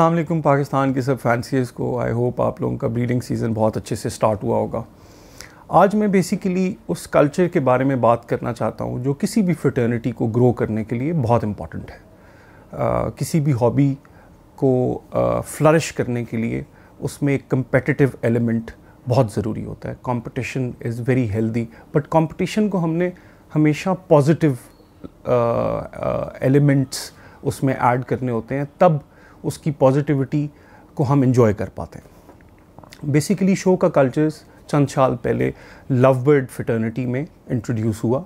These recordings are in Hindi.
अल्लाम पाकिस्तान के सब फैंसीज़ को आई होप आप लोगों का ब्रीडिंग सीज़न बहुत अच्छे से स्टार्ट हुआ होगा आज मैं बेसिकली उस कल्चर के बारे में बात करना चाहता हूँ जो किसी भी फ्रटर्निटी को ग्रो करने के लिए बहुत इम्पॉर्टेंट है आ, किसी भी हॉबी को फ्लरिश करने के लिए उसमें एक कम्पटिटिव एलिमेंट बहुत ज़रूरी होता है competition is very healthy but competition को हमने हमेशा पॉजिटिव एलिमेंट्स उसमें ऐड करने होते हैं तब उसकी पॉजिटिविटी को हम इन्जॉय कर पाते हैं बेसिकली शो का कल्चर्स चंद साल पहले लव बर्ड फिटर्निटी में इंट्रोड्यूस हुआ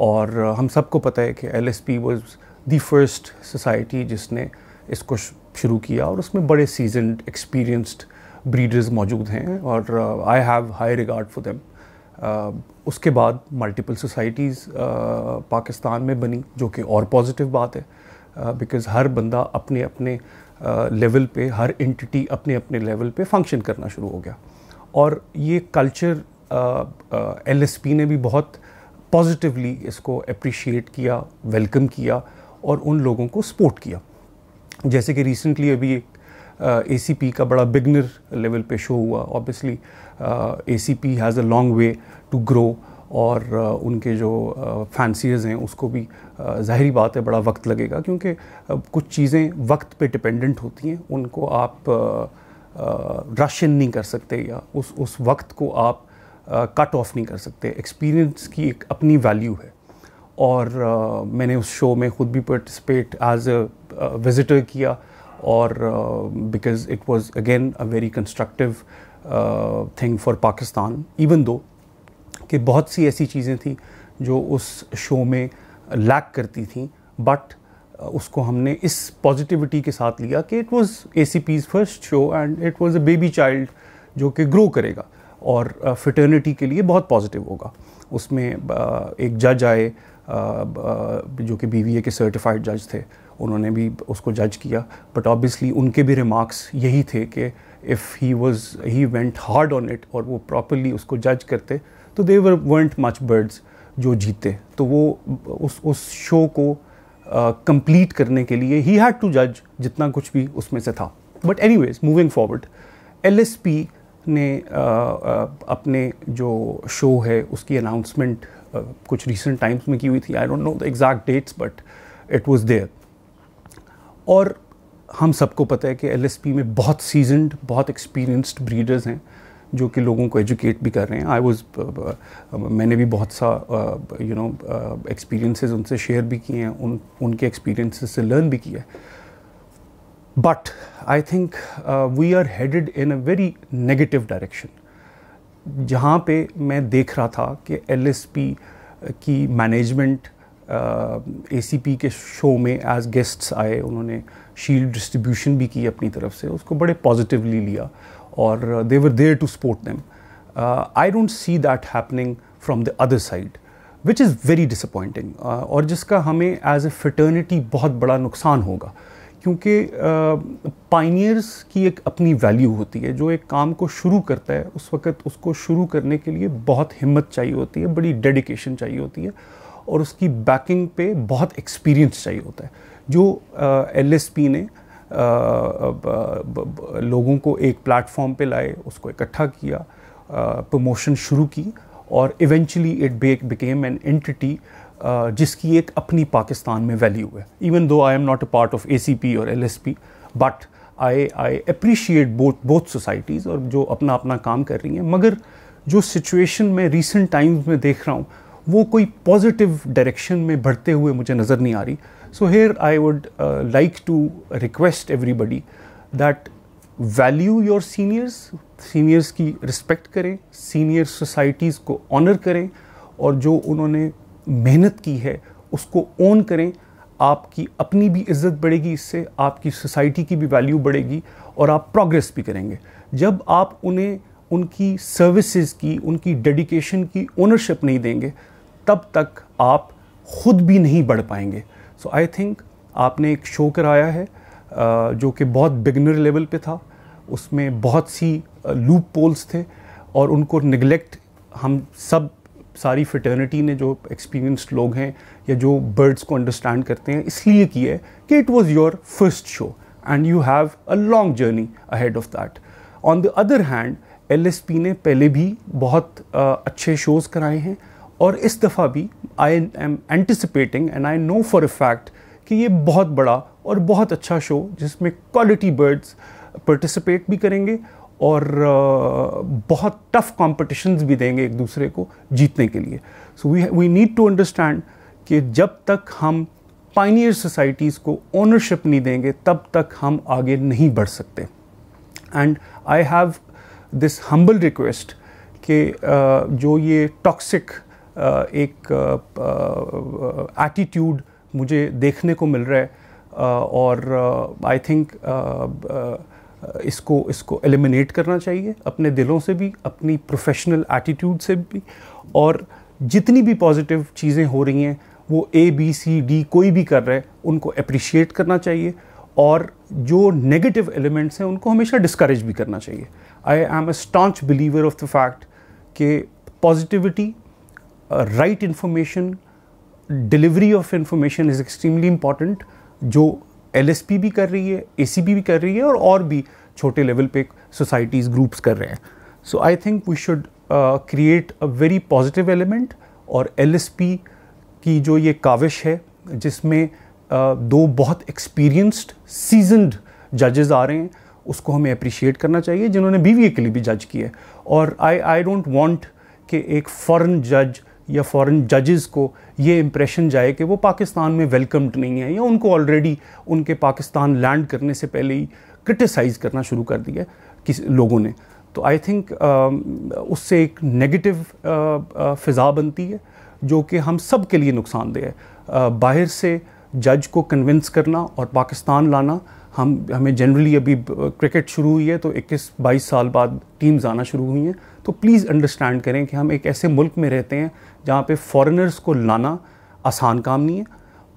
और uh, हम सबको पता है कि L S P was the first society जिसने इसको शुरू किया और उसमें बड़े सीजनड एक्सपीरियंस्ड ब्रीडर्स मौजूद हैं और I have high regard for them उसके बाद मल्टीपल सोसाइटीज़ uh, पाकिस्तान में बनी जो कि और पॉजिटिव बात है बिकॉज़ uh, हर बंदा अपने अपने लेवल पे हर एंटिटी अपने अपने लेवल पे फंक्शन करना शुरू हो गया और ये कल्चर एल ने भी बहुत पॉजिटिवली इसको अप्रिशिएट किया वेलकम किया और उन लोगों को सपोर्ट किया जैसे कि रिसेंटली अभी एक ए सी पी का बड़ा बिगनर लेवल पे शो हुआ obviously A C P has a long way to grow और उनके जो फैंसीज हैं उसको भी ज़ाहरी बात है बड़ा वक्त लगेगा क्योंकि कुछ चीज़ें वक्त पे डिपेंडेंट होती हैं उनको आप रशन नहीं कर सकते या उस उस वक्त को आप कट ऑफ नहीं कर सकते एक्सपीरियंस की एक अपनी वैल्यू है और मैंने उस शो में ख़ुद भी पार्टिसिपेट एज अ विज़िटर किया और because it was again a very constructive thing for Pakistan even though कि बहुत सी ऐसी चीज़ें थी जो उस शो में लैक करती थी बट उसको हमने इस पॉजिटिविटी के साथ लिया कि it was A C P's first show and it was a baby child जो कि ग्रो करेगा और फिटर्निटी के लिए बहुत पॉजिटिव होगा उसमें एक जज आए जो कि बी के सर्टिफाइड जज थे उन्होंने भी उसको जज किया बट ऑब्वियसली उनके भी रिमार्क्स यही थे कि if he was he went hard on it और वो प्रॉपरली उसको जज करते तो दे वर मच बर्ड्स जो जीते तो वो उस उस शो को कंप्लीट uh, करने के लिए ही हैड टू जज जितना कुछ भी उसमें से था but anyways moving forward L ने uh, uh, अपने जो शो है उसकी अनाउंसमेंट कुछ रिसेंट टाइम्स में की हुई थी I don't know the exact dates but it was there और हम सबको पता है कि एल एस पी में बहुत सीजनड बहुत एक्सपीरियंस्ड ब्रीडर्स हैं जो कि लोगों को एजुकेट भी कर रहे हैं I was uh, uh, uh, मैंने भी बहुत सा यू नो एक्सपीरियंसेस उनसे शेयर भी किए हैं उन उनके एक्सपीरियंसेस से लर्न भी किया है but I think we are headed in a very negative direction जहाँ पे मैं देख रहा था कि एल की मैनेजमेंट ए सी पी के शो में एज गेस्ट्स आए उन्होंने शील्ड डिस्ट्रीब्यूशन भी की अपनी तरफ से उसको बड़े पॉजिटिवली लिया और uh, they were there to support them. Uh, I don't see that happening from the other side. Which is very disappointing और जिसका हमें एज ए फटर्निटी बहुत बड़ा नुकसान होगा क्योंकि पाइनियर्स uh, की एक अपनी वैल्यू होती है जो एक काम को शुरू करता है उस वक़्त उसको शुरू करने के लिए बहुत हिम्मत चाहिए होती है बड़ी डेडिकेशन चाहिए होती है और उसकी बैकिंग पे बहुत एक्सपीरियंस चाहिए होता है जो एल uh, ने लोगों को एक प्लेटफॉर्म पे लाए उसको इकट्ठा किया प्रमोशन शुरू की और इवेंचुअली इट बेक बिकेम एन एंटिटी जिसकी एक अपनी पाकिस्तान में वैल्यू है even though I am not a part of A C P और L S P but I I appreciate both both societies और जो अपना अपना काम कर रही हैं मगर जो सिचुएशन मैं रिसेंट टाइम्स में देख रहा हूँ वो कोई पॉजिटिव डायरेक्शन में बढ़ते हुए मुझे नज़र नहीं आ रही so here I would like to request everybody that value your seniors seniors की रिस्पेक्ट करें सीनियर सोसाइटीज़ को ऑनर करें और जो उन्होंने मेहनत की है उसको ओन करें आपकी अपनी भी इज्जत बढ़ेगी इससे आपकी सोसाइटी की भी वैल्यू बढ़ेगी और आप प्रोग्रेस भी करेंगे जब आप उन्हें उनकी सर्विसेज की उनकी डेडिकेशन की ओनरशिप नहीं देंगे तब तक आप खुद भी नहीं बढ़ पाएंगे सो आई थिंक आपने एक शो कराया है जो कि बहुत बिगनर लेवल पे था उसमें बहुत सी लूप पोल्स थे और उनको निगलेक्ट हम सब सारी फिटर्निटी ने जो एक्सपीरियंस्ड लोग हैं या जो बर्ड्स को अंडरस्टैंड करते हैं इसलिए किया है कि it was your first show and you have a long journey ahead of that on the other hand L ने पहले भी बहुत अच्छे शोज़ कराए हैं और इस दफ़ा भी I am anticipating and I know for a fact कि ये बहुत बड़ा और बहुत अच्छा शो जिसमें क्वालिटी बर्ड्स पार्टिसिपेट भी करेंगे और बहुत टफ कॉम्पिटिशन्स भी देंगे एक दूसरे को जीतने के लिए so we we need to understand कि जब तक हम पाइनियर सोसाइटीज़ को ओनरशिप नहीं देंगे तब तक हम आगे नहीं बढ़ सकते and I have this humble request कि जो ये टॉक्सिक uh, एक एटीट्यूड मुझे देखने को मिल रहा है और आई थिंक इसको इसको एलिमिनेट करना चाहिए अपने दिलों से भी अपनी प्रोफेशनल एटीट्यूड से भी और जितनी भी पॉजिटिव चीज़ें हो रही हैं वो ए बी सी डी कोई भी कर रहे हैं उनको अप्रिशिएट करना चाहिए और जो नेगेटिव एलिमेंट्स हैं उनको हमेशा डिस्करेज भी करना चाहिए I am a staunch believer of the fact कि positivity right information delivery of information is extremely important जो एल भी कर रही है ए भी कर रही है और और भी छोटे लेवल पे सोसाइटीज़ ग्रुप्स कर रहे हैं so I think we should create a very positive element और एल की जो ये काविश है जिसमें uh, दो बहुत एक्सपीरियंस्ड सीजनड जजेस आ रहे हैं उसको हमें अप्रिशिएट करना चाहिए जिन्होंने बीवीए के लिए भी जज किए और आई आई डोंट वॉन्ट कि एक फॉरन जज या फॉरेन जजेस को ये इम्प्रेशन जाए कि वो पाकिस्तान में वेलकम्ड नहीं है या उनको ऑलरेडी उनके पाकिस्तान लैंड करने से पहले ही क्रिटिसाइज़ करना शुरू कर दिया किस लोगों ने तो आई थिंक um, उससे एक नेगेटिव uh, uh, फिज़ा बनती है जो कि हम सब के लिए नुकसानदेह है uh, बाहर से जज को कन्विंस करना और पाकिस्तान लाना हम हमें जनरली अभी क्रिकेट शुरू हुई है तो 21-22 साल बाद टीम्स आना शुरू हुई हैं तो प्लीज़ अंडरस्टैंड करें कि हम एक ऐसे मुल्क में रहते हैं जहाँ पे फॉरेनर्स को लाना आसान काम नहीं है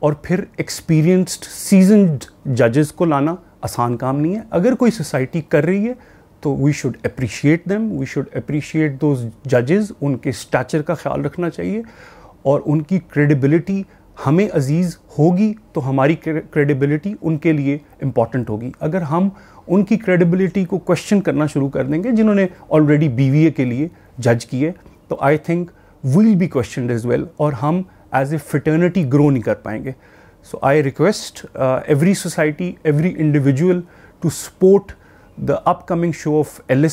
और फिर एक्सपीरियंस्ड सीजनड जजेस को लाना आसान काम नहीं है अगर कोई सोसाइटी कर रही है तो we should appreciate them we should appreciate those जजेस उनके स्टैचर का ख्याल रखना चाहिए और उनकी क्रेडिबिलिटी हमें अजीज़ होगी तो हमारी क्रेडिबिलिटी उनके लिए इम्पॉर्टेंट होगी अगर हम उनकी क्रेडिबिलिटी को क्वेश्चन करना शुरू कर देंगे जिन्होंने ऑलरेडी बी के लिए जज किए तो I think we'll be question is well और हम एज ए फिटर्निटी ग्रो नहीं कर पाएंगे so I request every society every individual to support the upcoming show of L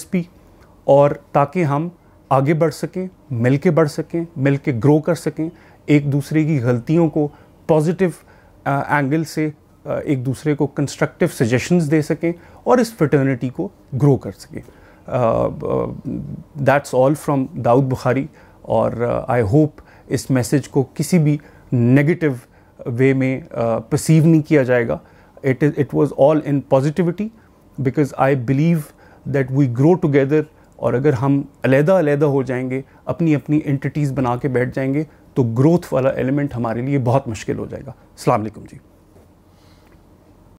और ताकि हम आगे बढ़ सकें मिल के बढ़ सकें मिल के ग्रो कर सकें एक दूसरे की गलतियों को पॉजिटिव एंगल uh, से uh, एक दूसरे को कंस्ट्रक्टिव सजेशंस दे सकें और इस फटर्निटी को ग्रो कर सकें that's all from Daud Bukhari और आई uh, होप इस मैसेज को किसी भी नेगेटिव वे में परसीव uh, नहीं किया जाएगा it is it was all in positivity because I believe that we grow together और अगर हम अलहदा अलहदा हो जाएंगे अपनी अपनी एंटिटीज़ बना के बैठ जाएंगे तो ग्रोथ वाला एलिमेंट हमारे लिए बहुत मुश्किल हो जाएगा अलैक्म जी